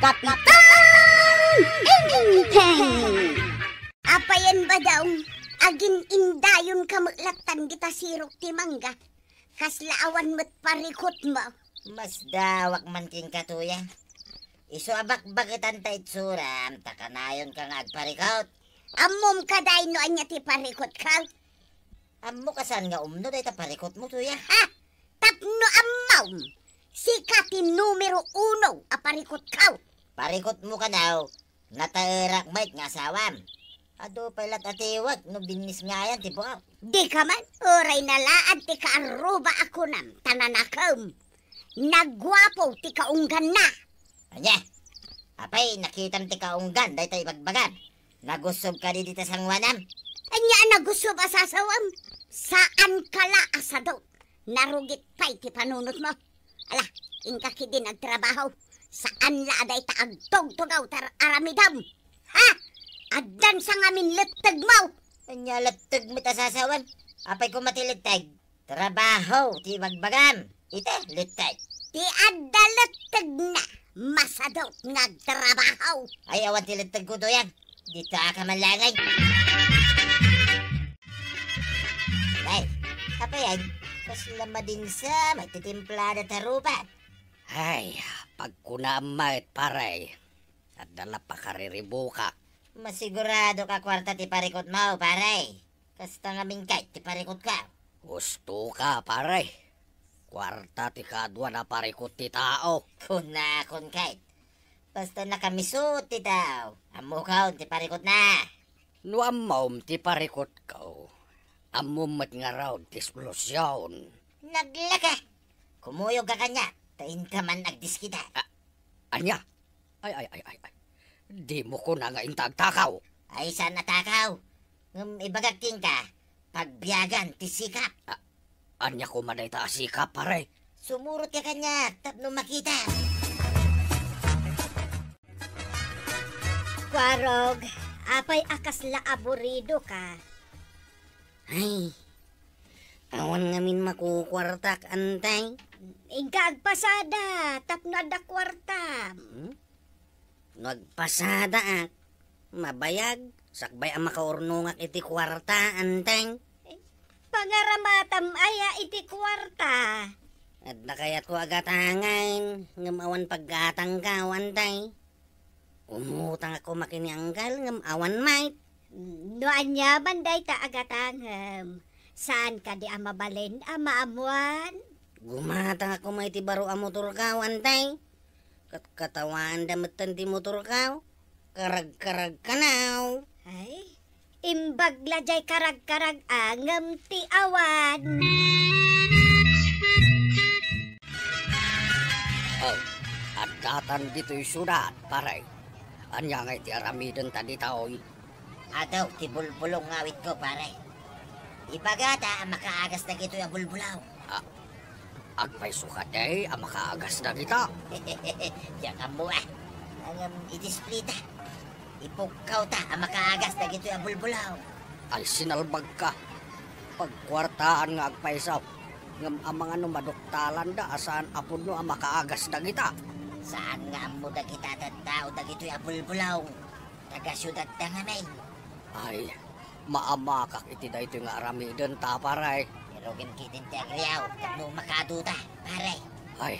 Kapitan Anything! Apa yan ba daw? Agin indayon ka maglatan kita sirok ti mangga. Kaslaawan mo't parikot mo. Mas dawak man king katuya. Isu abak bakitan ta itsura, amta kanayon kang agparikot. Amom ka day no anya ti parikot ka. Ammo kasan nga umno day ta parikot mo tuya. Ha! Tapno ammaw! Sika ti numero uno, parikot kao. Parikot mo ka daw, Nataerak bait nga asawam. Ado palat atiwag, no binis nga yan, tipo ka. Di ka man, oray na laad, ti ka aruba ako nam, tananakam. Nagwapo, ti kaunggan na. Anya, apay, nakitam ti kaunggan, unggan, dahi tayo bagbagan. Nagusob ka di dita sangwanam. Anya, nagusob asasawam. Saan kala asado? Narugit pa'y ti panunot mo. Ala, ingkaki din ang trabaho saan laada itaagtog tugaw tar aramidam. Ha? Adan sa ngamin letag mau. Anya letag mo tasasawan. Apay ko matilittag. Trabaho, ti magbagam. Ite, litag. Ti adda letag na. Masadot nga trabaho. Ay, awan tilitag ko doyan. Dito ka malangay. Ay, din kasila madinsa, magtitimpla na tarupan. Ay, Pagkunaamay, paray. At dala pa kariribukak. Masigurado ka kwarta ti parikot mao, paray. Kasta nga mingkay, ti parikot ka. Gusto ka, paray. Kwarta ti kadwa na parikot ti tao. Kuna kun kay. Basta nakamisot ti tao. Amo ka, ti parikot na. No amom ti parikot ka. Amo mat nga raw ti solusyon. Naglaka. Kumuyog ka kanya. Taintaman agdiskita. Ah, anya? Ay, ay, ay, ay, ay. Di mo ko na nga intagtakaw. Ay, saan natakaw? Um, ibagag king ka, pagbiyagan, tisikap. Ah, anya ko man ay tasikap, pare. Sumurot ka kanya, tapno makita. Kwarog, apay akas la aburido ka. Ay, awan ngamin makukwartak, antay. Igag pasada, tapna da kwarta. Hmm? Nagpasada at ah. mabayag, sakbay ang makaurnungak iti kwarta, anteng. Eh, Pangaramatam aya iti kwarta. At nakayat ko agatangin, ngamawan paggatang ka, wantay. Umutang ako makinianggal, ngamawan mait. Noan niya, banday ta agatangam. Saan ka di amabalin, amaamuan? Gumatang ako may tibaro ang motor kau, antay. Kat katawan damitan ti motor kau. Karag-karag kanaw. Ay, imbag jay karag-karag angam ti awan. Oh, at datan dito'y gitu surat, paray. Anya nga iti aramidan tadi taoy. Adaw, ti bulbulong ngawit ko, paray. Ibagata, makaagas na gito'y ya bulbulaw. Agpay sukatay eh, ang makaagas na kita. Diyan ka mo ah. Ang um, i-display ta. Ipugkaw ta ang makaagas na gito'y abulbulaw. Ay sinalbag ka. Pagkwartaan nga agpaisaw. Ngam ang mga numaduktalan ano, da asaan apod no ang makaagas na kita. Saan nga ang muda kita at tao na gito'y abulbulaw. Taga-syudad na nga Ay, maamakak iti da ito nga aramidon taparay. Eh. Irugin kitin ti agriyaw, tapno makaduda, pare. Ay,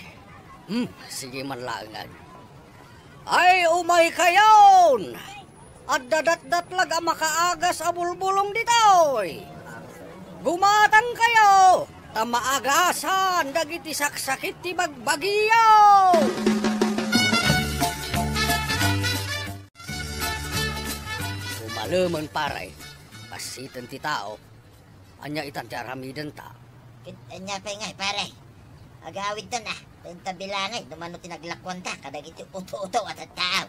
hmm, sige man langan. Ay, umay kayon! At dadat-dat lag ang makaagas a bulbulong ditoy. Gumatang kayo! Ta maagasan dagiti saksakit ti bagbagiyaw! Umalaman pare, pasitan ti tao, Anya itan ti aramiden ta. Anya pa nga pare. Agawid ta na. Tinta bilangay, dumano tinaglakwan ta. Kada gito uto-uto at tao.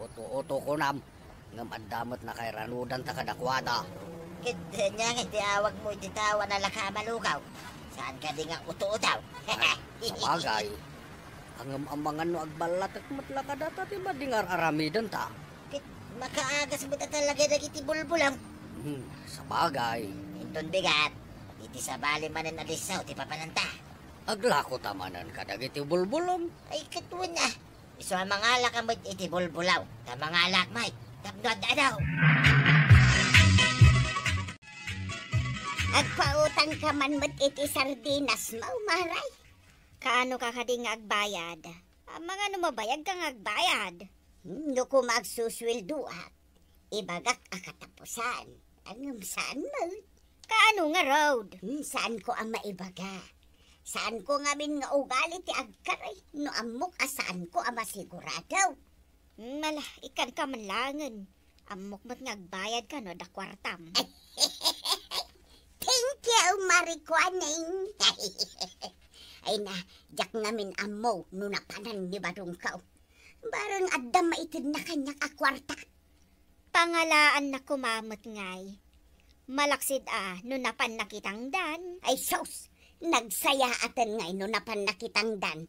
Uto-uto ko nam. Ngam adamot na kay ranudan ta kadakwada. Kit, anya nga tiawag mo iti tawa na lakamalukaw. Saan ka di nga uto-utaw? Sabagay. Ang amangan no agbalat at matlakadata ti ba di nga aramiden ta? Kit, makaagas mo ta talaga dagiti bulbulang. Hmm, sa bagay. Intun bigat. Iti sa bali manan alisaw, ti papananta. Agla ko tamanan kadag iti bulbulong. Ay, katwa na. Iso mga alak amad iti bulbulaw. Ta mga alak, Mike. Tapnod na daw. Agpautang ka man mat iti sardinas, maumaray. Kaano ka kadi agbayad? Ang ah, mga numabayag ano kang agbayad. Hmm, no kumagsuswilduat, ibagak akatapusan. Ano, saan mal? Kaano nga road? Hmm, saan ko ang maibaga? Saan ko nga min nga ugali ti agkaray? No amok asaan ah, ko ang masigurado? Hmm, mala, ikan ka man langan. Amok mo't nagbayad ka no, da kwartam. Thank you, Marikwaning. Ay na, jak namin amaw, no napanan ni Badong kao. Barang adda maitid na kanyak akwarta pangalaan na kumamot ngay. Malaksid ah, no napan nakitang dan. Ay sos, nagsaya atin ngay no napan nakitang dan.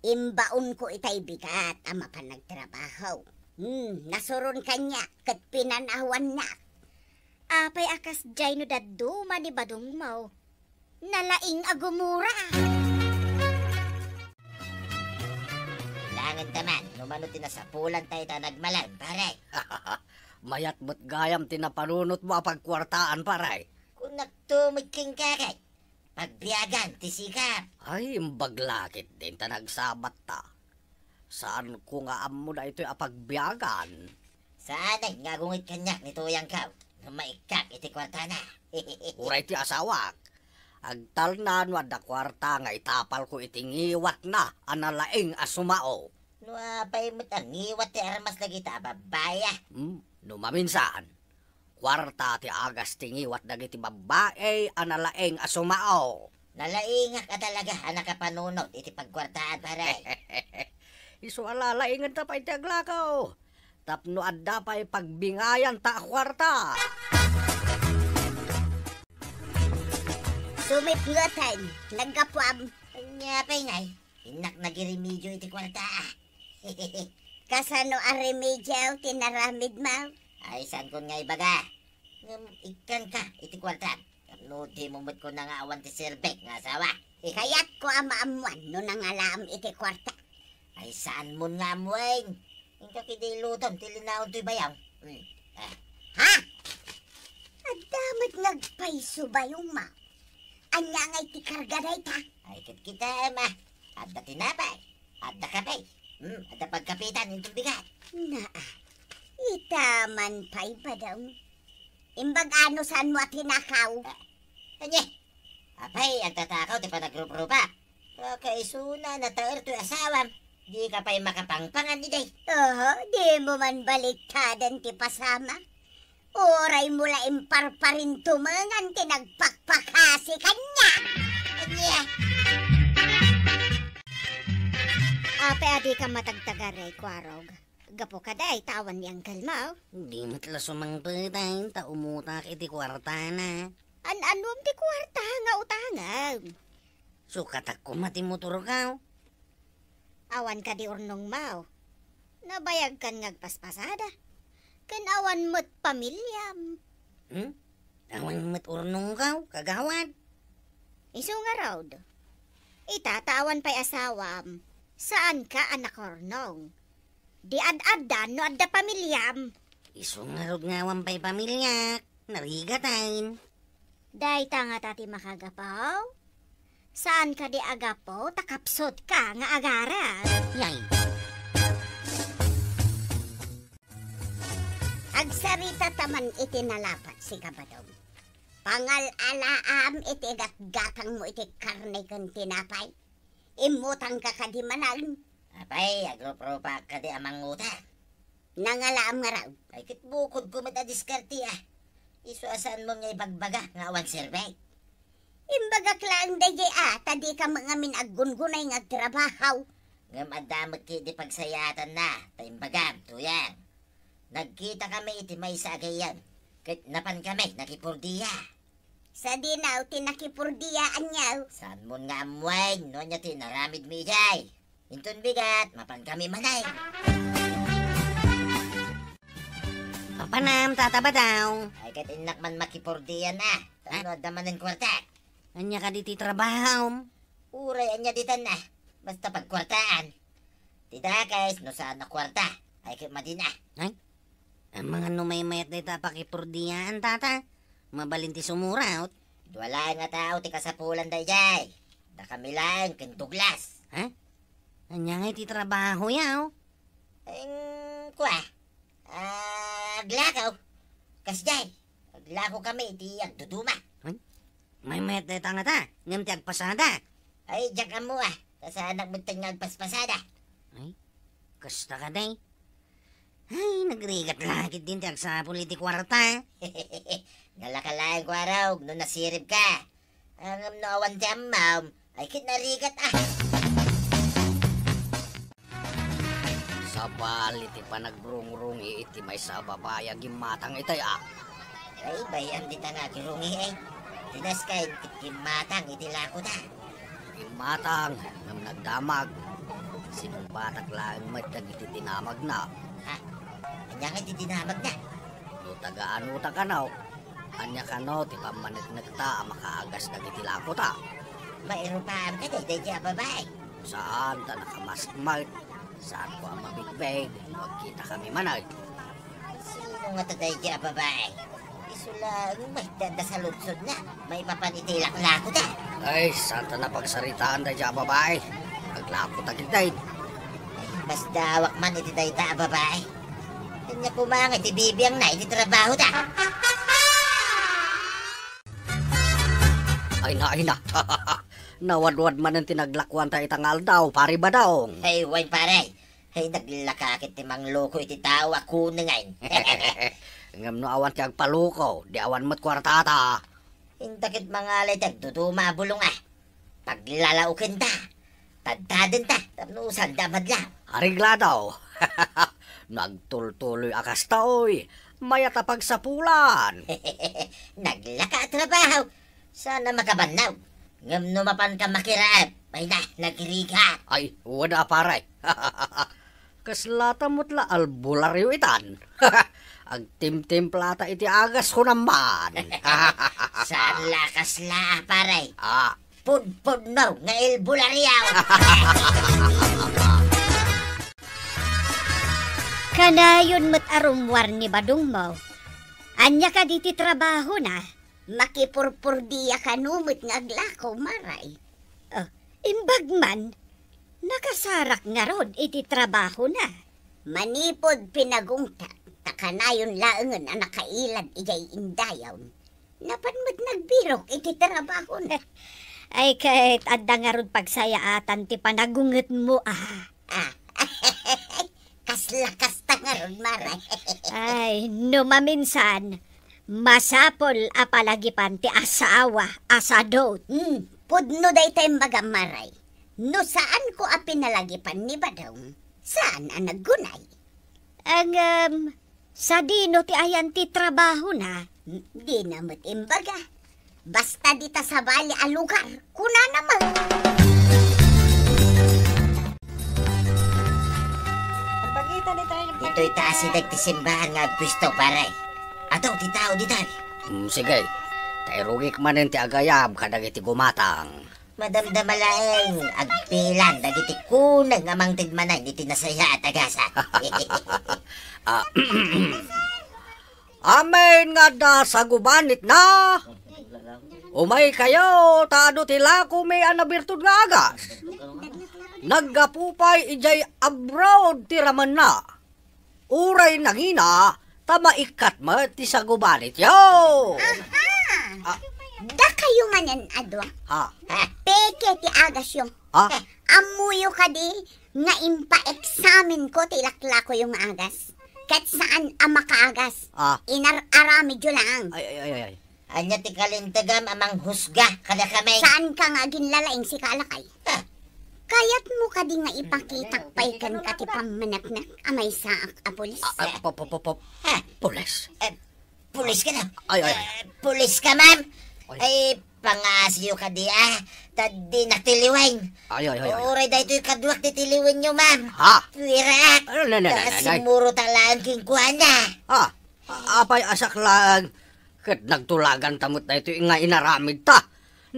Imbaon ko itay bigat ama ah, mapanagtrabaho. nagtrabaho. Hmm, nasuron kanya, kat pinanawan na. Apay akas jay no daduma ni badong Nalaing agumura. Nalaing agumura. Tangan taman, numano tinasapulan tayo ta nagmalan, paray. Mayat mo't gayam tinaparunot mo apagkwartaan, paray. Kung nagtumig king kakay, pagbiyagan tisikap. Ay, imbaglakit din ta nagsabat ta. Saan ko nga am mo na ito'y apagbiagan? Saan ay nga gungit kanyak nito yang kaw, na maikak iti kwartana. Uray ti asawak. Agtal na no da kwarta nga itapal ko itingiwat na analaing asumao. Nuabay mo tang iwat termas lagi ta babaya. Ah. Hmm, numaminsan. Kwarta ti agas tingiwat dagiti babae analaeng asumao. Nalaingak ka talaga anak ah, kapanunod iti pagkwartaan paray. Iso alalaingan ta pa iti aglakaw. Tapno adda pa pagbingayan ta kwarta. Sumiplotan, nagkapuam, ngapay ngay, inak nagiremedyo iti kwarta ah. Kasano ang remedyo tinaramid mo? Ay, saan ko nga ibaga? Um, ikan ka, itikwartan. No, di mo ko na nga awan ti sirbek nga asawa. Ikayat ko ama maamuan no na nga laam itikwarta. Ay, saan mo nga amuin? Inka kidi lutom, tilinaon to'y bayang. Hmm. Ah. Ha? Adamat nagpaiso ba yung ma? Anya nga itikarga na ita? Ay, kit kita, ma. Adda tinapay. Adda kapay. Hmm, at napagkapitan itong bigat. Naa, itaman pa'y ba daw? Imbag ano saan mo at hinakaw? Ah, eh, Anye, eh, eh. apay, ang tatakaw ti panagrup-rupa. Okay, suna, na taer to'y asawam. Di ka pa'y makapangpangan ni day. Oo, di mo man baliktadan ti pasama. Oray mula imparparin tumangan ti nagpakpakasi kanya. Anye, Ate adi ka matagtagaray ko arog. Gapo ka day, tawan niyang kalmaw. Oh. Hindi matla sumangpatay, eh. taumutak iti eh, kwarta na. An anom ti kwarta nga utangam. Sukatak ko matimuturo ka. Oh. Awan ka di urnong mao. Nabayag kan ngagpaspasada. Kan awan mo't pamilyam. Hmm? Awan mo't urnong ka, oh, kagawad. Isong araw do. Itatawan pa'y asawam. Mm. Saan ka, anak Hornong? Di ad-adda no adda pamilyam. Isungarog nga wampay pamilya, narigatayn. Day tanga tati makagapaw? Saan ka di agapo, takapsod ka nga agara? Yay! Agsarita taman itinalapat si Kabadong. Pangal alaam iti gatgatang mo iti karne kong tinapay imutang ka kadi manal. Apay, agropro kadi amang uta. Nangalaam nga raw. Ay kitbukod ko matadiskarte ah. Isuasan mo nga ibagbaga nga awan survey. Imbaga klaang dayge ah, tadi ka mga minaggungunay nga trabahaw. Nga madamag di pagsayatan na, taimbagam, tuyang. Nagkita kami iti may sa agayan. Kit napan kami, nakipurdiya. Sa dinaw, tinakipurdiya anyaw. Saan mo nga amuay, no niya tinaramid mi jay. Inton bigat, mapan kami manay. Papanam, tataba daw. Ay katinak man makipurdiya na. Ah? Ano daman ng kwarta? Anya ka diti trabaho. Uray anya ditan na. Basta pagkwartaan. Tita guys, no saan na kwarta? Ay kay madina. Ay? Ang mga numaymayat na ito pakipurdiyan, tata mabalin ti sumura, ot. nga tao ti kasapulan da ijay. Da kamilain kintuglas. Ha? Anya nga ti trabaho yaw? Ang oh. kwa? Ah, glakaw. Kasjay. Glako kami ti agduduma. Huh? May met ta nga ta. Ngam ti agpasada. Ay, jak amo ah. Tasa anak mo nga agpaspasada. Ay, kasta ka day. Ay, nagrigat lagi din ti sa politiko kwarta. Ngalakalayang ko araw, no nasirib ka. Ang no awan ti amam, ay kinarigat ah. Sa bali ti panagbrungrung iti may sa babayag yung matang itay ah. Ay bayan di tanga kirungi ay. Eh. Tinas kay iti matang iti lako ta. Ah. Iti matang, ngam nagdamag. Sinong batak lang matag iti tinamag na. Ha? Anyang iti tinamag na? Ito tagaan mo taganaw. Anya kano, ti pamanagnak ta, makaagas na gitilako ta. Mairupaan ka, di di babae. Saan ta nakamaskmal? Saan ko ang mabigbeg? Huwag kita kami manag. Sino nga tatay siya babae? Isulang may danda sa lutsod na. May mapanitilak lako ta. Ay, saan ta napagsaritaan da siya babae? Naglako ta gintay. Mas dawak man iti day ta babae. Kanya kumangit, ibibiyang na, iti trabaho ta. ina, ina. Nawadwad man ang tinaglakwan ta itangal daw, pare ba daw? Hey, way pare. Hey, naglakakit ti mang loko iti tao ako ngayon. Ngam no awan ti agpaluko, di awan mat kwartata. Intakit mga alay duduma bulong ah. Paglalaukin ta. Tadtadin ta. Tapnusan damad lang. Harigla daw. Nagtultuloy akas taoy. Mayatapag sa pulan. Naglaka trabaho. Sana makabanaw. Ngam numapan ka makiraap. May na, nagriga. Ay, wala paray. Kaslata mutla albularyo itan. Ang timtim plata iti agas ko naman. Saan lakas la paray? Ah. Pud-pud no, nga ilbularyaw. Kanayon mat arumwar ni Badungmaw. Anya ka diti trabaho na makipurpurdiya kanumot nga aglakaw maray. Oh, imbag man, nakasarak nga rod iti trabaho na. Manipod pinagungta, takanayon laengan ang nakailad ijay indayaw. Napanmod nagbirok iti trabaho na. Ay kahit adda nga rod pagsayaatan ti panagunget mo ah. Ah, kaslakas ta nga rod maray. Ay, no maminsan, Masapol apalagipan ti asawa, asado. Hmm, pudno day tayo magamaray. No saan ko a pinalagipan ni Badong? Saan ang naggunay? Ang, um, sa dino ti ayan ti trabaho na. Di na matimbaga. Basta dita sa bali a lugar, kuna naman. Dito'y taas idag ti simbahan nga gusto paray. Atau hmm, ti tao di tari. Mm, sige. Tay rugik manen ti agayab kadag iti gumatang. Madamdamalaeng agpilan dagiti kunag amang tidmanan iti nasaya at agasan. ah, Amen nga da sa gubanit na. Umay kayo, tado tila kumi anabirtud nga agas. Naggapupay ijay abroad tiraman na. Uray nangina, tama ikat mo, ti sa gubalit yo! Aha! Ah. Da kayo nga adwa. Ha? Peke ti agas yung. Ha? Eh, amuyo ka di, nga impa-examin ko ti lakla yung agas. ket saan ama makaagas agas. Ah. Inar-ara lang. Ay, ay, ay, ay. Anya ti kalintagam amang husga kada kamay. Saan ka nga ginlalaing si kalakay? Ha? Kayat mo ka di nga ipakitakpay kan ka ti pamanapnak amay saak a ah, ah, po, po, po, po. Ha? Pulis. Eh, pulis ka na. Ay, ay. Eh, pulis ka, ma'am. Ay, pangasiyo pangasyo ka di ah. Tadi nakiliwain. Ay, ay, ay. Oray da ito yung kaduak titiliwin nyo, ma'am. Ha? Wira. Ano na na na na. Simuro talaan king kuhan na. Ha? Apay asak lang. Kat nagtulagan tamot na ito nga inaramid ta.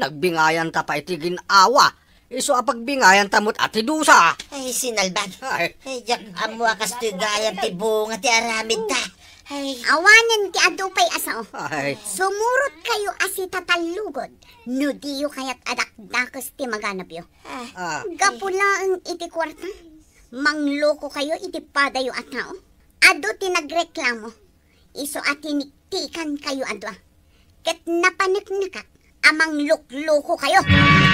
Nagbingayan ta pa itigin awa Iso apagbingayan tamot ati dusa. Ay, sinalban. Ay, ay jak amwa kas ti gayam ti bunga ti aramid ta. Ay, awanan ti adupay aso. Oh. Ay. Sumurot kayo asi tatalugod. No diyo kayat adakdakos ti maganap yo. Ah. ah. Gapula ang iti kwarta. Mangloko kayo iti padayo at tao. Ado ti nagreklamo. Iso ati niktikan kayo adwa. Kat napaniknikat amang lukloko kayo. Ah!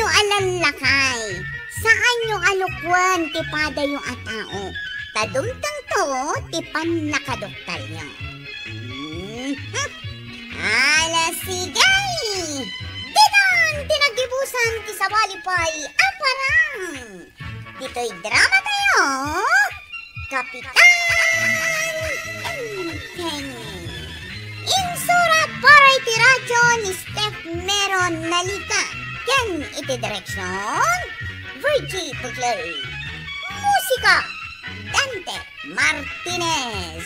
Sa'yo alalakay, saan yung alukwan, tipada yung atao. Tadumtang to, tipan nakadoktal nyo. Hmm. hmm. Ala sigay! Dinan, tinagibusan, ti sa walipay, aparang! Dito'y drama tayo, Kapitan Tenny. Insurat para itiradyo ni Steph Meron Nalita! Yan direksyon. Virgie Buclay. Musika, Dante Martinez.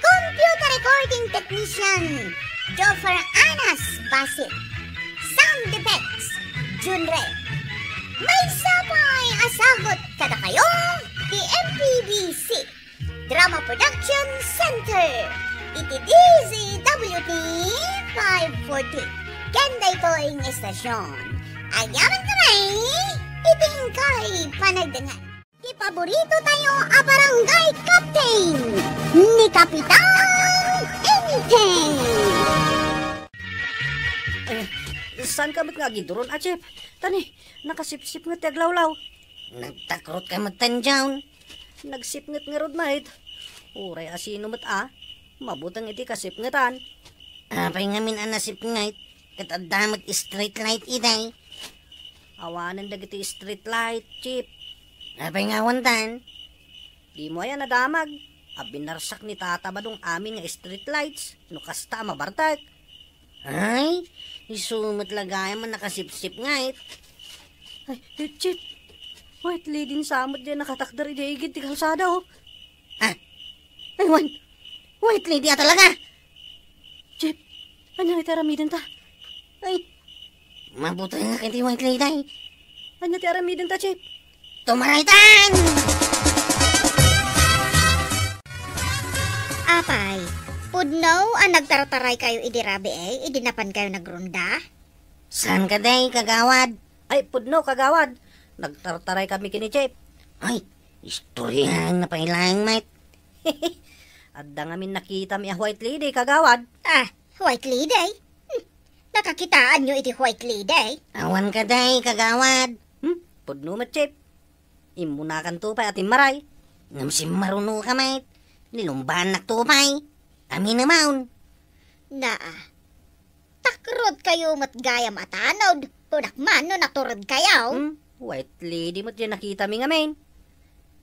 Computer recording technician, Joffer Anas Basit. Sound effects, Junre. May sapay asagot kada kayo, the MPBC. Drama Production Center. DZWT 540. Ganda ito ang estasyon ayaman kamay, eh. ibihin kay panagdangan. Ipaborito tayo a barangay captain ni Kapitan Anything. Eh, saan ka nga giduron, Achep? Ah, Tani, nakasip-sip nga tiaglawlaw. Nagtakrot ka magtanjaon. Nagsipngat nga rod mait. Uray asino mat ah. Mabutang iti kasipngatan. Apay nga min anasipngat. Ah, Katadamat straight light iday. Awanan dagiti street light, chip. Napay nga Di mo ayan nadamag. Abinarsak ni tata ba dong amin nga street lights? No kasta mabartak. Ay, isumot lagay man nakasipsip nga it. Eh. Ay, eh, chip. Wait, lady sa amot dyan nakatakdar dyan igit di kalsada oh. Ah, ay wan. Wait, lady ah talaga. Chip, ano itaramidan ta? Ay, Mabuti nga kiti mo iklitay. Ano ti aramidan ta, Chip? Tumaraitan! Apay, pudno ang nagtarataray kayo idirabi eh, idinapan kayo nagrunda? Saan ka day, kagawad? Ay, pudno, kagawad. Nagtarataray kami kini Chip. Ay, istoryahan na pailang, mate. Adda nga min nakita mi a white lady, kagawad. Ah, white lady? Nakakitaan nyo iti white lady. Awan ka day, kagawad. Hmm? Pudno matchip. Imunakan tupay at maray. Ngamsim maruno ka, mate. Nilumbahan na tupay. Amin naman. Naa. Takrod kayo matgaya matanod. Punak man no naturod kayo. Hmm? White lady mo't yan nakita mi nga main.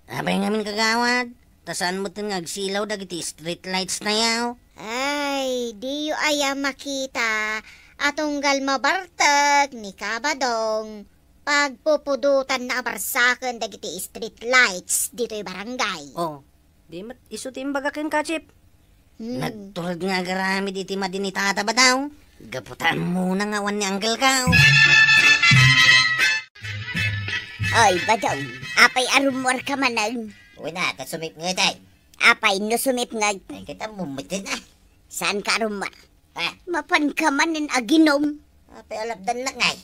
Abay nga kagawad. Tasaan mo tin ngagsilaw dagiti street lights na yaw. Ay, di yu aya makita atunggal mabartag ni Kabadong. Pagpupudutan na abarsakan dagiti street lights dito'y barangay. Oh, di mat isuti imbaga kin kachip. Hmm. Nagtulad nga garami diti madinitata ba daw? Gaputan muna nga wan ni Angkel ka. Oy, badong, apay arumor ka manag. Uy na, kasumip nga tayo. Apay, nusumip nga. Ay, kita mumitin na. Saan ka arumor? Ah. Mapan ka manin aginom. Apay alabdan lang ay.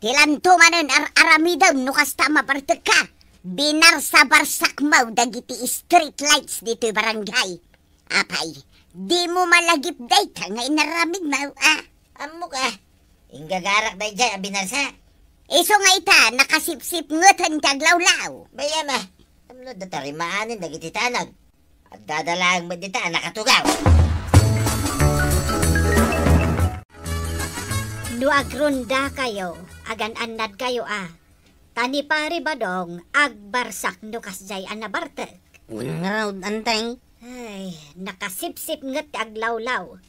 Tilanto manin ar aramidaw no kasta mapartag Binar sa barsak mo dagiti street lights dito'y barangay. Apay, di mo malagip day ka nga inaramid mo ah. Amo ka. Ingagarak day jay abinarsa. Iso nga ita, nakasipsip ngutan kaglawlaw. Bayama, amno datari maanin dagiti tanag. At dadalaan mo dita nakatugaw. Nuagronda kayo, agan-anad kayo ah. Tani pare badong, agbarsak no kasjay anabartek. Unraud anteng. Ay, nakasipsip ngat aglawlaw.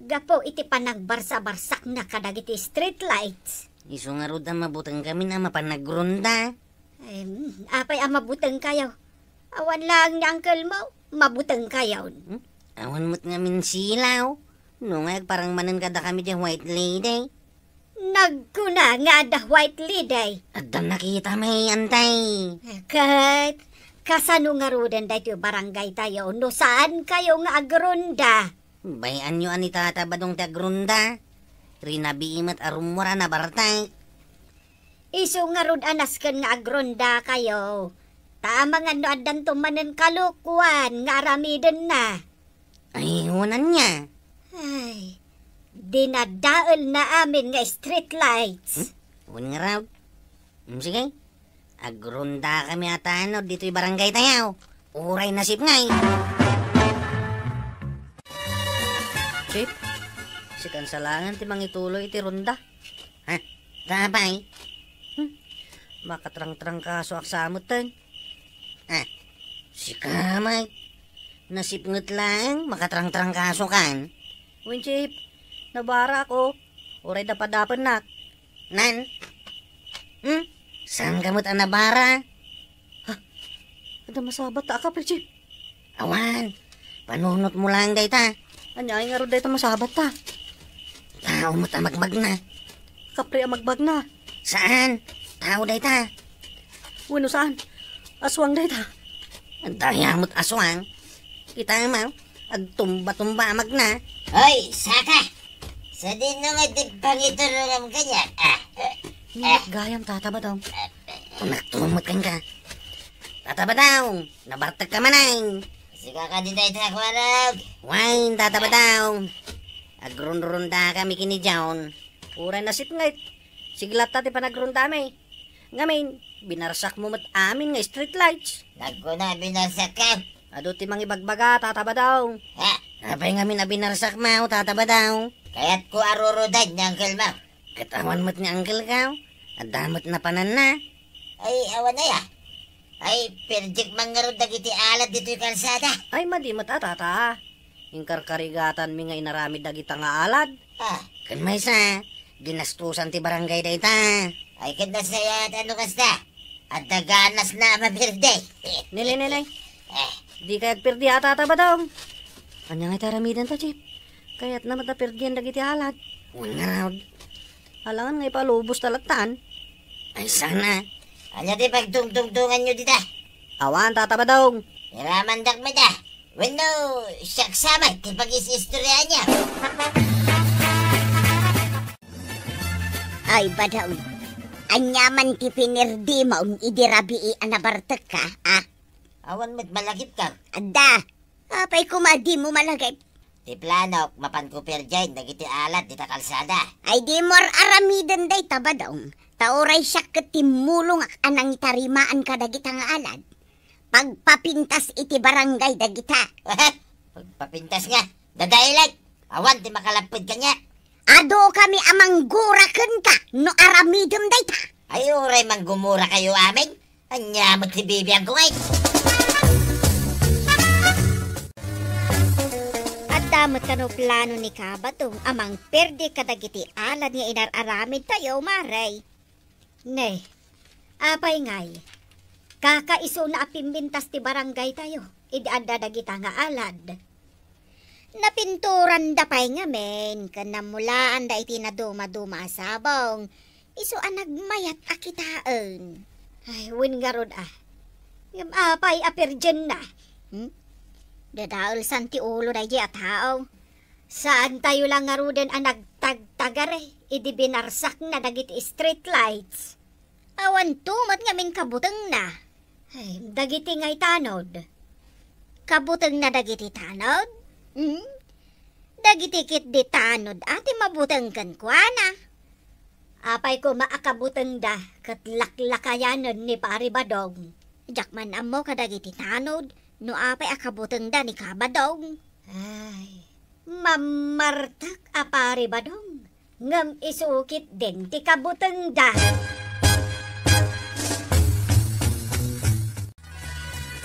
Gapo iti panagbarsa-barsak na kadagiti street lights. Isungarod ang mabutang kami na mapanagrunda. Ay, mm, apay ang ah, mabutang kayo. Awan lang ni Uncle mo, mabutang kayo. Hmm? Awan mo't min silaw. Nungag parang manan kada kami di white lady. Nagkuna nga da white lady. At nakita may antay. Kat, kasano nga rudan dito barangay tayo no saan kayo nga agrunda? Bayan nyo ani tata badong tagrunda? Rinabi imat arumura na bartay. Iso nga rod anas kan nga agrunda kayo. Tama nga no adan tumanan kalukuan nga aramiden na. Ay, wanan niya. Ay, dinadaol na amin nga street lights. Hmm? Uwan nga raw. Hmm, sige. Agrunda kami ata ano, dito'y barangay tayo. Uray nasip nga eh. Sip, si kansalangan ti mangituloy ti runda. Ha? Tapay? Eh? Hmm? Makatrang-trang kaso aksamot tan. Eh. Ha? Si kamay. Nasip ngut lang, makatrang-trang kaso kan. Winchip, nabara ako. Uray da padapan nak. Nan? Hmm? Saan gamot ang nabara? Ha? Ada masabat ka, Pritchip. Awan, panunot mo lang day ta. Anya, nga ro day ta masabat ta. Tao mo ta magmag na. Kapre ang magbag na. Saan? Tao day ta. Wano saan? Aswang day ta. Ang dayamot aswang. Kita mo, agtumba-tumba magna. Hoy, saka! Sa din na nga digpangitururam ganyan. Ah, ah, eh, eh. Gayam tataba daw. Naktumot eh, kang ka. Tataba daw. Nabatag ka manay. Sika ka din tayo takwarag. Wain, tataba daw. Agrunrunda kami kinijaon. Pura nasip ngait. Siglat tati pa nagrunda may. Ngamin, binarsak mo mat amin nga street lights. Nagko na binarsak ka. Ado ti mga ibagbaga, tataba daw. Ha? Apay nga min abinarsak mao, tataba daw. Kaya't ko arurudad ni Uncle Mau. Katawan mo't ni Uncle Kao. At damot na panan na. Ay, awan na ya. Ay, perdik mangarod iti alat dito yung kalsada. Ay, madi matatata. Yung karkarigatan mi nga inarami dagita nga alad. Ah. Kan may sa, ginastusan ti barangay da ita. Ay, kadas na yata, ano kas na? At daganas na, mabirday. nilay, nilay. Eh. Di kayat perdi ata ata badong. Kanya nga taramidan ta, Chip. Kayat naman ta perdihan dagiti alag. Ungarag. Alangan nga ipalubos talagtan. Ay sana. Anya di pagdungdungdungan nyo dita. Awan tata Iraman dak mo da. Wano, siyaksamay, di pag-isistorya niya. Ay, badaw. Anyaman ti pinirdi maong idirabi anabartek ka, ah? Awan met malagip ka. Anda! Apay ko di mo malagip. Di plano, mapankupir dyan, nagiti alat, di kalsada. Ay di mor aramidan day tabadaong. Tauray siya katimulong anang itarimaan ka dagitang alad. Pagpapintas iti barangay dagita. Pagpapintas nga? Dadailag! Awan, di makalapid ka niya. Ado kami amang gurakan ka, no aramidom day ta. Ay, oray, manggumura kayo amin. Anya, magsibibiyan ko ngayon. Damot kano plano ni kabatong amang perdi kadagiti alad nga inararamid tayo, maray. Ne, apay ngay, kakaiso na apimbintas ti barangay tayo, idadadagita nga alad. Napinturan da pay nga men, kanamulaan da iti na dumaduma asabong, iso anagmayat akitaan. Ay, win nga ah. Apay apirjan na. Hmm? Dadaol san ti ulo na a tao. Saan tayo lang nga ruden ang nagtagtagar eh. Idi binarsak na dagiti street lights. Awan tumat ngamin kabutang na. Ay, dagiti nga'y tanod. Kabutang na dagiti tanod? Hmm? Dagiti kit di tanod ate mabutang kan kuana. Apay ko maakabutang da katlaklakayanon ni pari badong. Jakman amo kadagiti tanod. tanod No apay akabutang da ni kabadong. Ay, mamartak apari badong. Ngam isukit din ti kabutang da.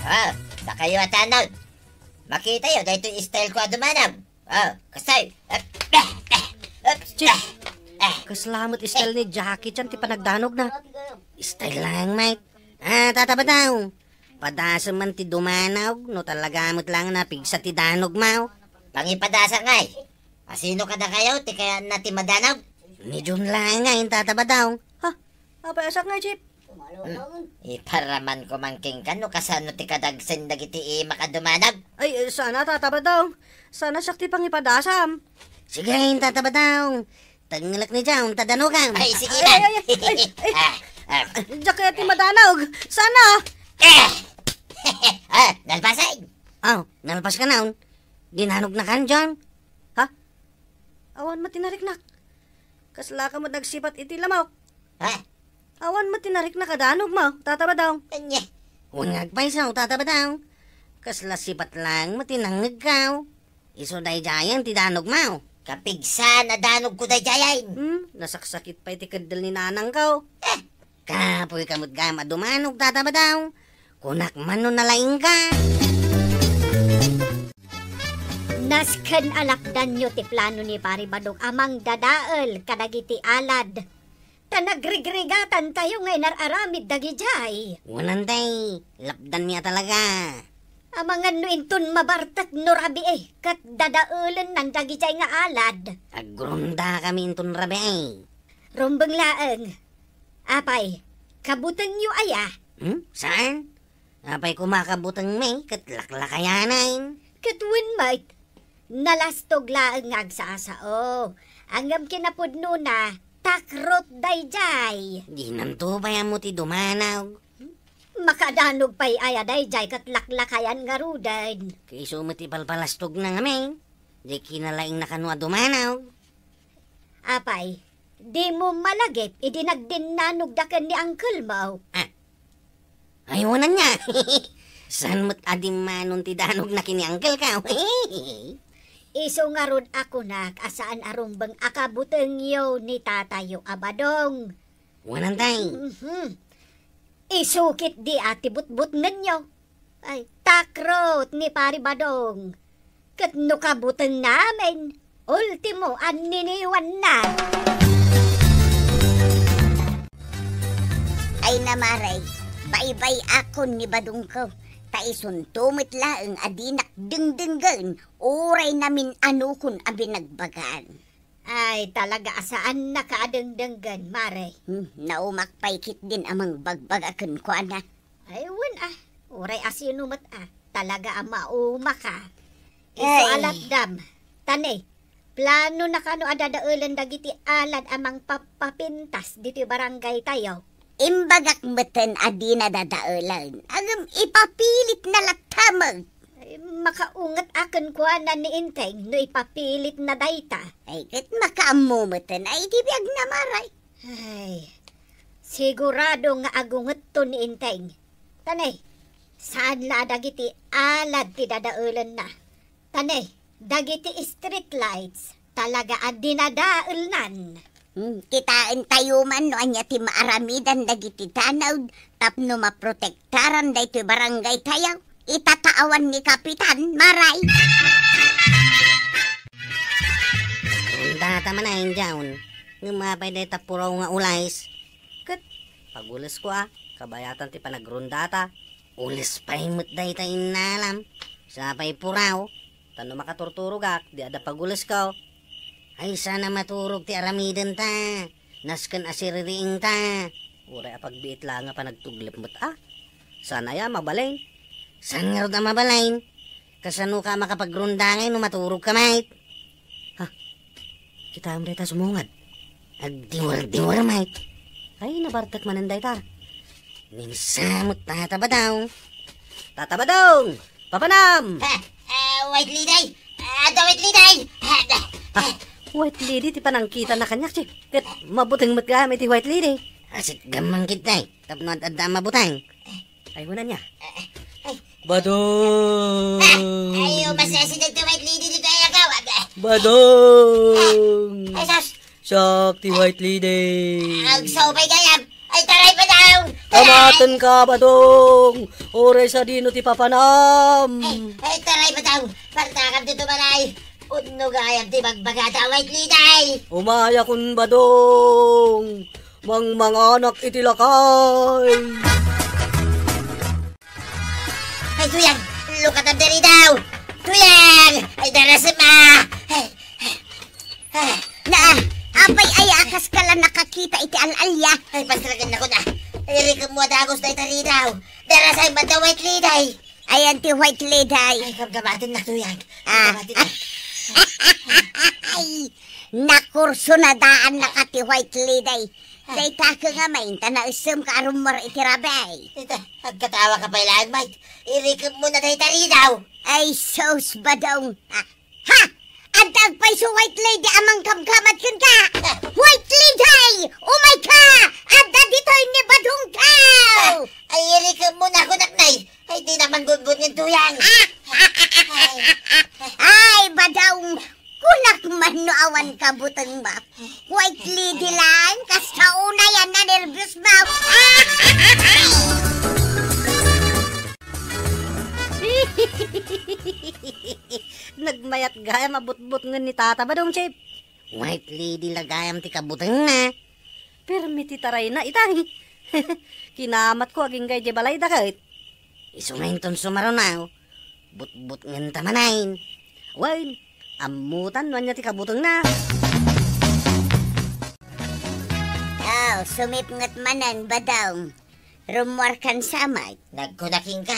Oh, da kayo atanaw. Makita yun, dahil itong style ko dumanaw. Oh, kasay. Eh, eh, eh, style ni Jackie Chan, ti panagdanog na. Style lang, mate. Ah, tatabataw. Padasa man ti dumanaw, no talaga talagamot lang na pigsa ti danog mao. Pangipadasa nga Asino ka da kayo, ti kaya na ti madanaw? Ni Jun lang nga, yung tataba daw. Ha? Apayasak nga, Chip. Hmm. Iparaman ko man king kano kasano ti kadagsin dagiti ima ka dumanag. Ay, eh, sana tataba daw. Sana sakti pang ipadasam. Sige, yung tataba daw. Tangilak ni Jaun, tadanugan. Ay, sige na. Ay, ay, ay. ay, ay, ay. ay, ay, ay, ay, ay, ah, nalpasay! Aw, oh, nalpas ka naon. Ginanog na kan dyan. Ha? Awan matinarik na. Kasla ka mo nagsipat iti lamok. Ha? Awan matinarik na kadanog mo, tataba daw. Anya. Unyag pa isaw, tataba daw. Kasla sipat lang matinangag kaw. Iso day jayan ti danog mo. Kapigsa na ko day jayan. Hmm, nasaksakit pa iti kadal ni nanang kaw. Eh, kapoy kamot gama dumanog, tataba daw. Kunak mano no nalaing ka. Nasken alakdan danyo ti plano ni pari Badog amang dadael kadagiti alad. Ta nagrigrigatan tayo ngay nararamid dagijay. Wananday, lapdan niya talaga. Amang no intun mabartat no rabi eh, kat dadaulan ng dagijay nga alad. Agrunda kami intun rabi eh. Rumbang laeng. Apay, kabutang nyo aya. Hmm? Saan? Apay kumakabutang may katlaklakayanain. Eh. Katwin mate, nalastog laang ag sa asao. Anggam kinapod nuna, takrot dayjay. Di nam tubay mo ti dumanaw. Makadanog pa'y aya dayjay katlaklakayan nga rudan. Kaysa umati palpalastog na nga may. Eh. Di kinalaing nakanwa dumanaw. Apay, di mo malagip, idinagdin nanugdakan ni Uncle Mau. Ah, Ayunan niya. San mo't adimanon ti danog na kini ka? Iso nga ron ako na kasaan arong akabuteng yo ni tatayo abadong. Wanan tay. Mm-hmm. Isukit di ati butbut ninyo. Ay, takrot ni pari badong. Kat kabuteng namin. Ultimo an niniwan na. Ay namaray, Baybay akon ni badong ko. Taisuntumit laeng adinak dingdinggan, oray namin kun ang binagbagaan. Ay, talaga asaan na kaadangdanggan, Maray? Hmm, naumakpaykit din amang bagbagakan ko, ana. Ay, wan ah. Uray asinumat ah. Talaga ang mauma ka. Ito Ay. alat dam. Tanay, plano na kano adadaulan dagiti alad amang papapintas dito barangay tayo imbagak meten adina dadaulan. Agam ipapilit na latamag. Makaungat akan ko na niintay no ipapilit na dayta. Ay, kat makaamumutan ay di biag na maray. Ay, sigurado nga agungat to niintay. Tanay, saan la dagiti alad ti dadaulan na. Tanay, dagiti street lights talaga adinadaulnan. Hmm, kita tayo man, no anya ti maaramidan dagiti tanaw tapno maprotektaran daytoy barangay tayo itataawan ni kapitan maray Data man ayin jaon ngumapay day puraw nga ulays. ket pagulis ko ah kabayatan ti panagrundata ulis paymut day tayo inalam sapay puraw tanong makaturturugak di ada pagulis ko Ay sana maturog ti aramiden ta. Nasken asiririing ta. Ura apagbiit lang nga panagtuglip mo't ah. Sana ya mabalain. San nga da mabalain? Kasano ka makapagrundangay no maturog ka mait? Ha? Kita amre ta sumungad. Agdiwar-diwar mait. Ay nabartak mananday ta. Ninsamot tataba daw. Tataba daw! Papanam! Ha! Uh, wait, Liday! Uh, wait, Liday! Uh, uh, White lady, ti panangkita na kanyak si. Kat mabuting matgamay ti white lady. Asik gamang kita eh. Tapno at adda mabutang. Ay, wala niya. Bado! Ayaw, basta si Dr. White Lady dito ay eh, agaw. Badong! Ay, eh, eh, sus! Shock, ti White Lady! Ang saupay gayam! Ay, taray pa daw! Tamatan ka, Badong! Ore sa dino ti Papanam! Ay, ay taray pa daw! Partakam dito manay! Unno gayam ti magbagata wait liday. Umaya kun badong, mang manganak iti lakay. Ay tuyang, lukat ang daw. Tuyang, ay darasma. Ay, na, apay ay akas kala nakakita iti alalya. Ay, pastragan na ko na. Irik mo at agos na itari daw. Darasay ba the white liday? Ayan ti white liday. Ay, kamgamatin na tuyang. Ah, na. Nakurso na daan na kati white lady. Sa ah. itaka nga na tanaisam ka arum mar itirabay. Ita, agkatawa ka pala, mate. Irikap mo na tayo tarinaw. Ay, sos ba daw? Ah, ha? ha? Antag pa'y so white lady amang kamkamat kun ka. White lady! Umay ka! Anta dito'y ni badong ka! Ay, irikap mo na ako, naknay. Ay, di naman gudbud ng tuyang. Ha? Ah, ha? Ay, badaw, kunak man no awan kabutan ba? White lady lang, kas kauna yan na nervous ba? Nagmayat gaya mabutbut nga ni tata ba dong, Chip? White lady lagayam ti kabutan na. Permiti taray na itang. Kinamat ko aging gay di balay da kahit. Isungayin ton sumaro na, oh but-but ngan tamanain. Wain, amutan man niya ti kabutong na. Aw, oh, sumipngat manan badaw. Rumor kan samay. Nagkudaking ka.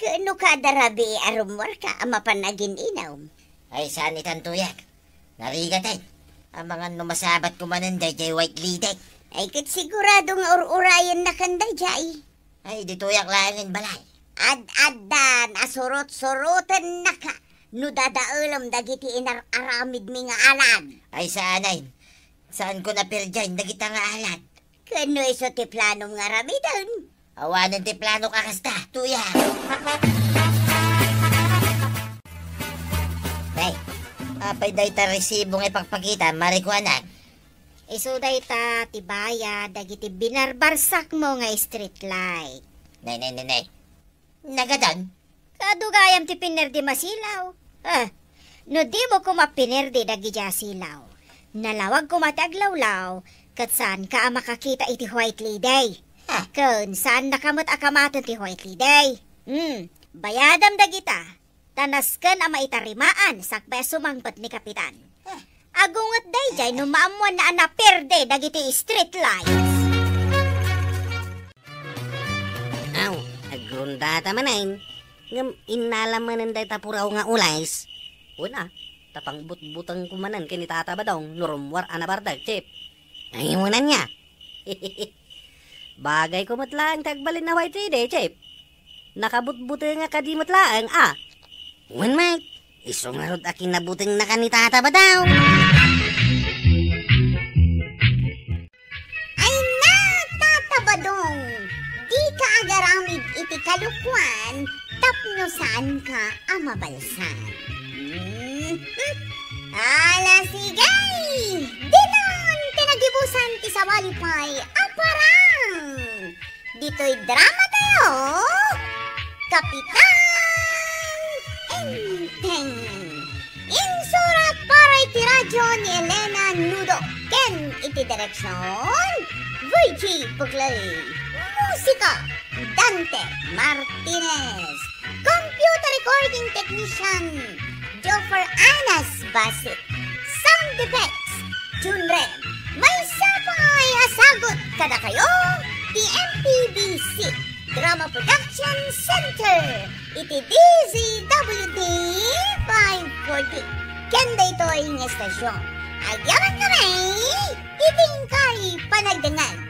Kano ka darabi arumor ka amapanagin inaw. Ay saan itan tuyak. Narigatay. Ang mga numasabat ko manan day white lidek. Ay kat sigurado nga ururayan na kanda jay. Ay di tuyak langin balay. Ad-addan asurot-surutan naka no dadaulam dagiti inaramid mi nga alat. Ay saanay, saan ko na napirjain dagita nga alat? Kano iso ti plano nga ramidan? Awanan ti plano ka kasta, tuya. Day, apay day ta resibo nga ipagpakita, marikuana. Iso day ta tibaya dagiti binarbarsak mo nga street light. Nay, nay, nay, nay. Nagadan? Kadugayam ti pinerdi masilaw. Ah, no di mo kumapinirdi dagidya silaw. Nalawag ko mataglawlaw, kat saan ka makakita iti white liday. Huh. Kun saan nakamot akamatan ti white liday. Hmm, bayadam dagita. Tanasken ang maitarimaan sakbay sumangpot ni kapitan. Huh. day dayjay no maamuan na anaperde dagiti street lights. Ow. Runda tamanain, ngam inalamanan day tapuraw nga ulays. Una, tapang butbutang kumanan kini tata ba daw, nurumwar anabardag, chip. Nangimunan niya. Bagay ko matlaang tagbalin na white day, chip. Nakabutbuti nga kadimot laang, ah. One mic, isong narod akin nabuting na kanitata ba kalukuan, saan ka amabalsan. Mm -hmm. Ala sigay! Dinon tinagibusan ti sa walipay aparang! Dito'y drama tayo, Kapitan Enteng! Insurat para iti radyo ni Elena Nudo ken iti direksyon Vici Puglay Musika! Dante Martinez, Computer Recording Technician, Joffer Anas Basit, Sound Effects, Junrem, May Sapay Asagot Kada Kayo, TMPBC, Drama Production Center, iti DZWD 540, kenda ito ay ng estasyon. Ayaman kami, itingkay panagdanan.